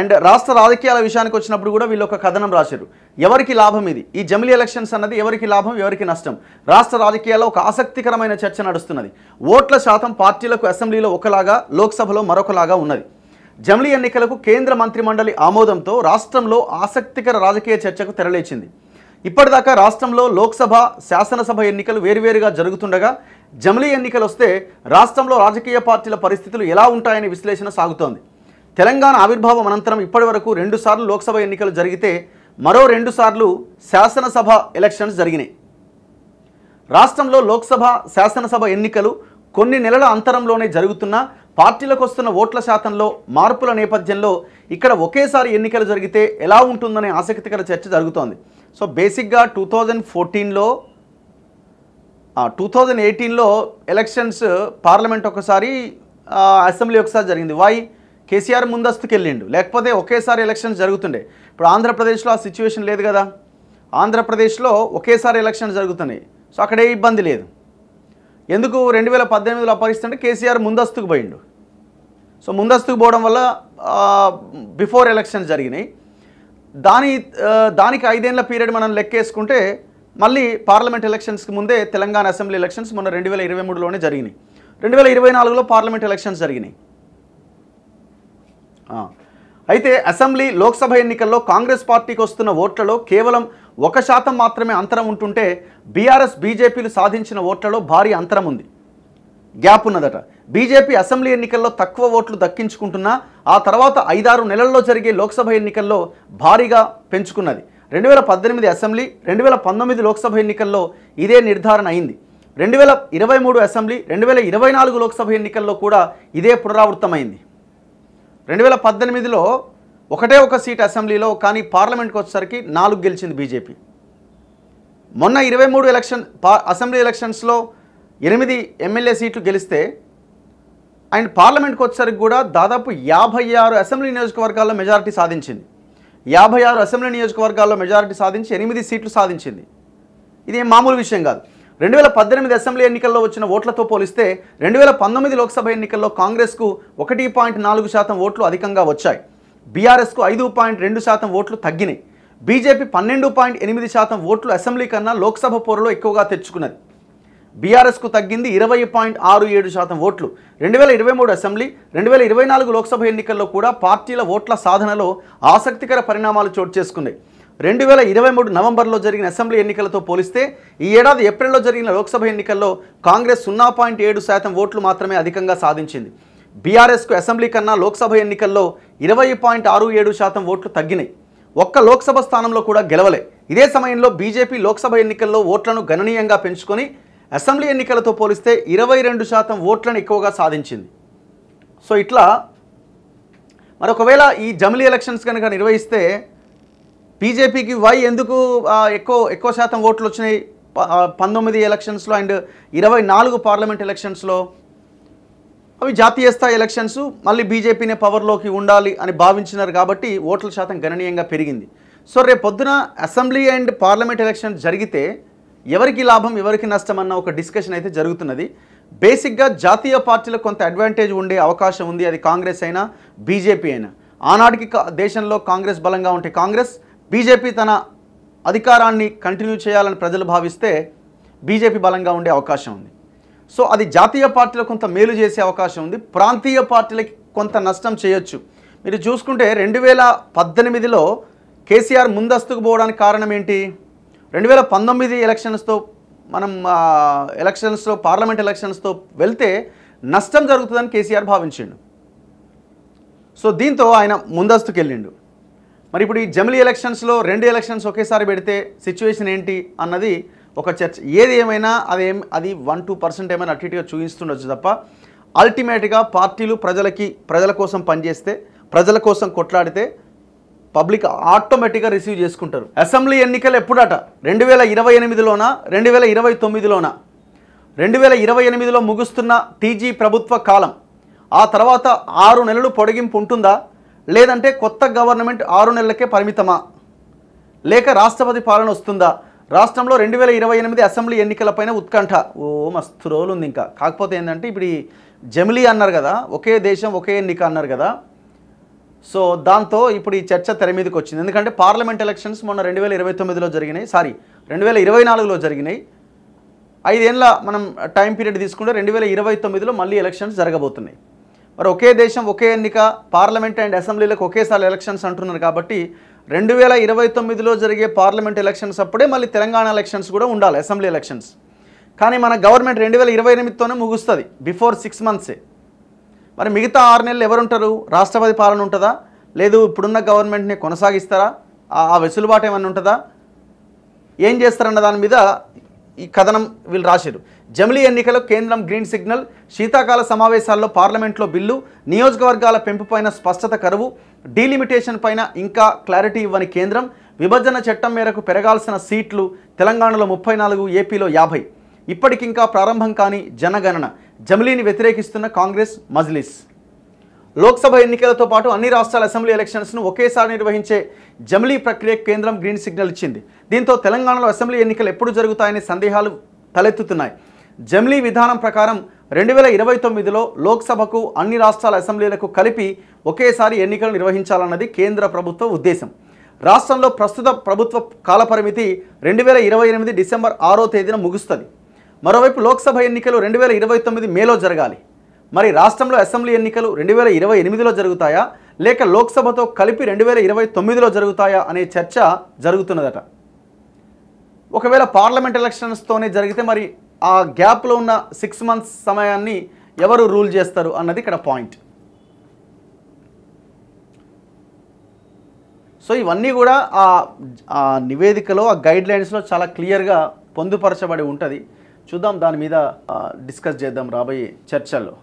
and రాష్ట్ర రాజకీయాల విషయానికి వచ్చినప్పుడు కూడా వీళ్ళు ఒక కథనం రాశారు ఎవరికి లాభం ఇది ఈ జమిలీ ఎలక్షన్స్ అన్నది ఎవరికి లాభం ఎవరికి నష్టం రాష్ట్ర రాజకీయాల్లో ఒక ఆసక్తికరమైన చర్చ నడుస్తున్నది ఓట్ల శాతం పార్టీలకు అసెంబ్లీలో ఒకలాగా లోక్సభలో మరొకలాగా ఉన్నది జమిలీ ఎన్నికలకు కేంద్ర మంత్రిమండలి ఆమోదంతో రాష్ట్రంలో ఆసక్తికర రాజకీయ చర్చకు తెరలేచింది ఇప్పటిదాకా రాష్ట్రంలో లోక్సభ శాసనసభ ఎన్నికలు వేరువేరుగా జరుగుతుండగా జమిలీ ఎన్నికలు వస్తే రాష్ట్రంలో రాజకీయ పార్టీల పరిస్థితులు ఎలా ఉంటాయని విశ్లేషణ సాగుతోంది తెలంగాణ ఆవిర్భావం అనంతరం ఇప్పటి వరకు రెండుసార్లు లోక్సభ ఎన్నికలు జరిగితే మరో రెండుసార్లు శాసనసభ ఎలక్షన్స్ జరిగినాయి రాష్ట్రంలో లోక్సభ శాసనసభ ఎన్నికలు కొన్ని నెలల అంతరంలోనే జరుగుతున్న పార్టీలకు వస్తున్న ఓట్ల శాతంలో మార్పుల నేపథ్యంలో ఇక్కడ ఒకేసారి ఎన్నికలు జరిగితే ఎలా ఉంటుందనే ఆసక్తికర చర్చ జరుగుతోంది సో బేసిక్గా టూ థౌజండ్ ఫోర్టీన్లో టూ థౌజండ్ ఎయిటీన్లో ఎలక్షన్స్ పార్లమెంట్ ఒకసారి అసెంబ్లీ ఒకసారి జరిగింది వై కేసీఆర్ ముందస్తుకి వెళ్ళిండు లేకపోతే ఒకేసారి ఎలక్షన్స్ జరుగుతుండే ఇప్పుడు ఆంధ్రప్రదేశ్లో ఆ సిచ్యువేషన్ లేదు కదా ఆంధ్రప్రదేశ్లో ఒకేసారి ఎలక్షన్స్ జరుగుతున్నాయి సో అక్కడ ఏ ఇబ్బంది లేదు ఎందుకు రెండు వేల పద్దెనిమిదిలో అపహరిస్తుంటే కేసీఆర్ ముందస్తుకు పోయిండు సో ముందస్తుకు పోవడం వల్ల బిఫోర్ ఎలక్షన్స్ జరిగినాయి దాని దానికి ఐదేళ్ల పీరియడ్ మనం లెక్కేసుకుంటే మళ్ళీ పార్లమెంట్ ఎలక్షన్స్కి ముందే తెలంగాణ అసెంబ్లీ ఎలక్షన్స్ మొన్న రెండు వేల ఇరవై మూడులోనే జరిగినాయి రెండు వేల ఇరవై నాలుగులో పార్లమెంట్ ఎలక్షన్స్ జరిగినాయి అయితే అసెంబ్లీ లోక్సభ ఎన్నికల్లో కాంగ్రెస్ పార్టీకి వస్తున్న ఓట్లలో కేవలం ఒక శాతం మాత్రమే అంతరం ఉంటుంటే బీఆర్ఎస్ బీజేపీలు సాధించిన ఓట్లలో భారీ అంతరం ఉంది గ్యాప్ ఉన్నదట బీజేపీ అసెంబ్లీ ఎన్నికల్లో తక్కువ ఓట్లు దక్కించుకుంటున్నా ఆ తర్వాత ఐదారు నెలల్లో జరిగే లోక్సభ ఎన్నికల్లో భారీగా పెంచుకున్నది రెండు వేల పద్దెనిమిది అసెంబ్లీ రెండు వేల పంతొమ్మిది లోక్సభ ఎన్నికల్లో ఇదే నిర్ధారణ అయింది రెండు వేల ఇరవై మూడు అసెంబ్లీ రెండు వేల ఇరవై నాలుగు లోక్సభ ఎన్నికల్లో కూడా ఇదే పునరావృతమైంది రెండు వేల పద్దెనిమిదిలో ఒకటే ఒక సీట్ అసెంబ్లీలో కానీ పార్లమెంట్కి వచ్చేసరికి నాలుగు గెలిచింది బీజేపీ మొన్న ఇరవై మూడు ఎలక్షన్ అసెంబ్లీ ఎలక్షన్స్లో ఎనిమిది ఎమ్మెల్యే సీట్లు గెలిస్తే అండ్ పార్లమెంట్కి వచ్చేసరికి కూడా దాదాపు యాభై ఆరు అసెంబ్లీ నియోజకవర్గాల్లో మెజారిటీ సాధించింది యాభై ఆరు అసెంబ్లీ నియోజకవర్గాల్లో మెజారిటీ సాధించి ఎనిమిది సీట్లు సాధించింది ఇది మామూలు విషయం కాదు రెండు వేల పద్దెనిమిది అసెంబ్లీ ఎన్నికల్లో వచ్చిన ఓట్లతో పోలిస్తే రెండు వేల పంతొమ్మిది లోక్సభ ఎన్నికల్లో కాంగ్రెస్కు ఒకటి పాయింట్ నాలుగు శాతం ఓట్లు అధికంగా వచ్చాయి బీఆర్ఎస్కు ఐదు పాయింట్ రెండు శాతం ఓట్లు తగ్గినాయి బీజేపీ పన్నెండు పాయింట్ ఎనిమిది శాతం ఓట్లు అసెంబ్లీ కన్నా లోక్సభ పోరులో ఎక్కువగా తెచ్చుకున్నది బీఆర్ఎస్కు తగ్గింది ఇరవై పాయింట్ ఆరు ఏడు శాతం ఓట్లు రెండు వేల ఇరవై మూడు అసెంబ్లీ రెండు వేల ఇరవై నాలుగు లోక్సభ ఎన్నికల్లో కూడా పార్టీల ఓట్ల సాధనలో ఆసక్తికర పరిణామాలు చోటు చేసుకున్నాయి రెండు వేల ఇరవై మూడు నవంబర్లో జరిగిన అసెంబ్లీ ఎన్నికలతో పోలిస్తే ఈ ఏడాది ఏప్రిల్లో జరిగిన లోక్సభ ఎన్నికల్లో కాంగ్రెస్ సున్నా పాయింట్ ఏడు శాతం ఓట్లు మాత్రమే అధికంగా సాధించింది బీఆర్ఎస్కు అసెంబ్లీ కన్నా లోక్సభ ఎన్నికల్లో ఇరవై పాయింట్ ఆరు ఏడు శాతం ఓట్లు తగ్గినాయి ఒక్క లోక్సభ స్థానంలో కూడా గెలవలే ఇదే సమయంలో బీజేపీ లోక్సభ ఎన్నికల్లో ఓట్లను గణనీయంగా పెంచుకొని అసెంబ్లీ ఎన్నికలతో పోలిస్తే ఇరవై రెండు శాతం ఓట్లను ఎక్కువగా సాధించింది సో ఇట్లా మరొకవేళ ఈ జమిలీ ఎలక్షన్స్ కనుక నిర్వహిస్తే బీజేపీకి వై ఎందుకు ఎక్కువ ఎక్కువ శాతం ఓట్లు వచ్చినాయి పంతొమ్మిది ఎలక్షన్స్లో అండ్ ఇరవై నాలుగు పార్లమెంట్ ఎలక్షన్స్లో అవి జాతీయ స్థాయి ఎలక్షన్స్ మళ్ళీ బీజేపీనే పవర్లోకి ఉండాలి అని భావించినారు కాబట్టి ఓట్ల శాతం గణనీయంగా పెరిగింది సో రేపు పొద్దున అసెంబ్లీ అండ్ పార్లమెంట్ ఎలక్షన్ జరిగితే ఎవరికి లాభం ఎవరికి నష్టం అన్న ఒక డిస్కషన్ అయితే జరుగుతున్నది బేసిక్గా జాతీయ పార్టీలకు కొంత అడ్వాంటేజ్ ఉండే అవకాశం ఉంది అది కాంగ్రెస్ అయినా బీజేపీ అయినా ఆనాటికి దేశంలో కాంగ్రెస్ బలంగా ఉంటే కాంగ్రెస్ బీజేపీ తన అధికారాన్ని కంటిన్యూ చేయాలని ప్రజలు భావిస్తే బీజేపీ బలంగా ఉండే అవకాశం ఉంది సో అది జాతీయ పార్టీలకు కొంత మేలు చేసే అవకాశం ఉంది ప్రాంతీయ పార్టీలకి కొంత నష్టం చేయొచ్చు మీరు చూసుకుంటే రెండు వేల పద్దెనిమిదిలో కేసీఆర్ ముందస్తుకు పోవడానికి కారణం ఏంటి రెండు వేల పంతొమ్మిది ఎలక్షన్స్తో మనం ఎలక్షన్స్లో పార్లమెంట్ ఎలక్షన్స్తో వెళ్తే నష్టం జరుగుతుందని కేసీఆర్ భావించిండు సో దీంతో ఆయన ముందస్తుకు వెళ్ళిండు మరి ఇప్పుడు ఈ జమిలీ ఎలక్షన్స్లో రెండు ఎలక్షన్స్ ఒకేసారి పెడితే సిచ్యువేషన్ ఏంటి అన్నది ఒక చర్చ ఏది ఏమైనా అదేం అది వన్ టూ పర్సెంట్ ఏమైనా అటు ఇటుగా చూపిస్తుండొచ్చు తప్ప అల్టిమేట్గా పార్టీలు ప్రజలకి ప్రజల కోసం పనిచేస్తే ప్రజల కోసం కొట్లాడితే పబ్లిక్ ఆటోమేటిక్గా రిసీవ్ చేసుకుంటారు అసెంబ్లీ ఎన్నికలు ఎప్పుడట రెండు వేల ఇరవై ఎనిమిదిలోన రెండు వేల ఇరవై తొమ్మిదిలోన రెండు వేల ఇరవై ఎనిమిదిలో ముగుస్తున్న టీజీ ప్రభుత్వ కాలం ఆ తర్వాత ఆరు నెలలు పొడిగింపు ఉంటుందా లేదంటే కొత్త గవర్నమెంట్ ఆరు నెలలకే పరిమితమా లేక రాష్ట్రపతి పాలన వస్తుందా రాష్ట్రంలో రెండు వేల ఇరవై ఎనిమిది అసెంబ్లీ ఎన్నికలపైన ఉత్కంఠ ఓ మస్తు రోజులు ఉంది ఇంకా కాకపోతే ఏంటంటే ఇప్పుడు ఈ జమిలీ అన్నారు కదా ఒకే దేశం ఒకే ఎన్నిక అన్నారు కదా సో దాంతో ఇప్పుడు ఈ చర్చ తెర మీదకి వచ్చింది ఎందుకంటే పార్లమెంట్ ఎలక్షన్స్ మొన్న రెండు వేల ఇరవై తొమ్మిదిలో జరిగినాయి సారీ రెండు వేల ఇరవై నాలుగులో జరిగినాయి ఐదేళ్ళ మనం టైం పీరియడ్ తీసుకుంటే రెండు వేల ఇరవై తొమ్మిదిలో మళ్ళీ ఎలక్షన్స్ జరగబోతున్నాయి మరి ఒకే దేశం ఒకే ఎన్నిక పార్లమెంట్ అండ్ అసెంబ్లీలకు ఒకేసారి ఎలక్షన్స్ అంటున్నారు కాబట్టి రెండు వేల ఇరవై తొమ్మిదిలో జరిగే పార్లమెంట్ ఎలక్షన్స్ అప్పుడే మళ్ళీ తెలంగాణ ఎలక్షన్స్ కూడా ఉండాలి అసెంబ్లీ ఎలక్షన్స్ కానీ మన గవర్నమెంట్ రెండు వేల ఇరవై ఎనిమిదితోనే ముగుస్తుంది బిఫోర్ సిక్స్ మంత్సే మరి మిగతా ఆరు నెలలు ఎవరుంటారు రాష్ట్రపతి పాలన ఉంటుందా లేదు ఇప్పుడున్న గవర్నమెంట్ని కొనసాగిస్తారా ఆ వెసులుబాటు ఏమైనా ఉంటుందా ఏం చేస్తారన్న దాని మీద ఈ కథనం వీళ్ళు రాశారు జమిలీ ఎన్నికలు కేంద్రం గ్రీన్ సిగ్నల్ శీతాకాల సమావేశాల్లో పార్లమెంట్లో బిల్లు నియోజకవర్గాల పెంపుపైన స్పష్టత కరువు డీలిమిటేషన్ పైన ఇంకా క్లారిటీ ఇవ్వని కేంద్రం విభజన చట్టం మేరకు పెరగాల్సిన సీట్లు తెలంగాణలో ముప్పై నాలుగు ఏపీలో యాభై ఇప్పటికింకా ప్రారంభం కాని జనగణన జమిలీని వ్యతిరేకిస్తున్న కాంగ్రెస్ మజ్లిస్ లోక్సభ ఎన్నికలతో పాటు అన్ని రాష్ట్రాల అసెంబ్లీ ఎలక్షన్స్ను ఒకేసారి నిర్వహించే జమిలీ ప్రక్రియ కేంద్రం గ్రీన్ సిగ్నల్ ఇచ్చింది దీంతో తెలంగాణలో అసెంబ్లీ ఎన్నికలు ఎప్పుడు జరుగుతాయనే సందేహాలు తలెత్తుతున్నాయి జమిలీ విధానం ప్రకారం రెండు వేల ఇరవై తొమ్మిదిలో లోక్సభకు అన్ని రాష్ట్రాల అసెంబ్లీలకు కలిపి ఒకేసారి ఎన్నికలు నిర్వహించాలన్నది కేంద్ర ప్రభుత్వ ఉద్దేశం రాష్ట్రంలో ప్రస్తుత ప్రభుత్వ కాలపరిమితి రెండు వేల ఇరవై ఎనిమిది డిసెంబర్ ఆరో తేదీన ముగుస్తుంది మరోవైపు లోక్సభ ఎన్నికలు రెండు వేల ఇరవై తొమ్మిది మేలో జరగాలి మరి రాష్ట్రంలో అసెంబ్లీ ఎన్నికలు రెండు వేల ఇరవై ఎనిమిదిలో జరుగుతాయా లేక లోక్సభతో కలిపి రెండు వేల ఇరవై తొమ్మిదిలో జరుగుతాయా అనే చర్చ జరుగుతున్నదట ఒకవేళ పార్లమెంట్ ఎలక్షన్స్తోనే జరిగితే మరి ఆ గ్యాప్లో ఉన్న సిక్స్ మంత్స్ సమయాన్ని ఎవరు రూల్ చేస్తారు అన్నది ఇక్కడ పాయింట్ సో ఇవన్నీ కూడా ఆ నివేదికలో ఆ గైడ్ లైన్స్లో చాలా క్లియర్గా పొందుపరచబడి ఉంటుంది చూద్దాం దాని మీద డిస్కస్ చేద్దాం రాబోయే చర్చల్లో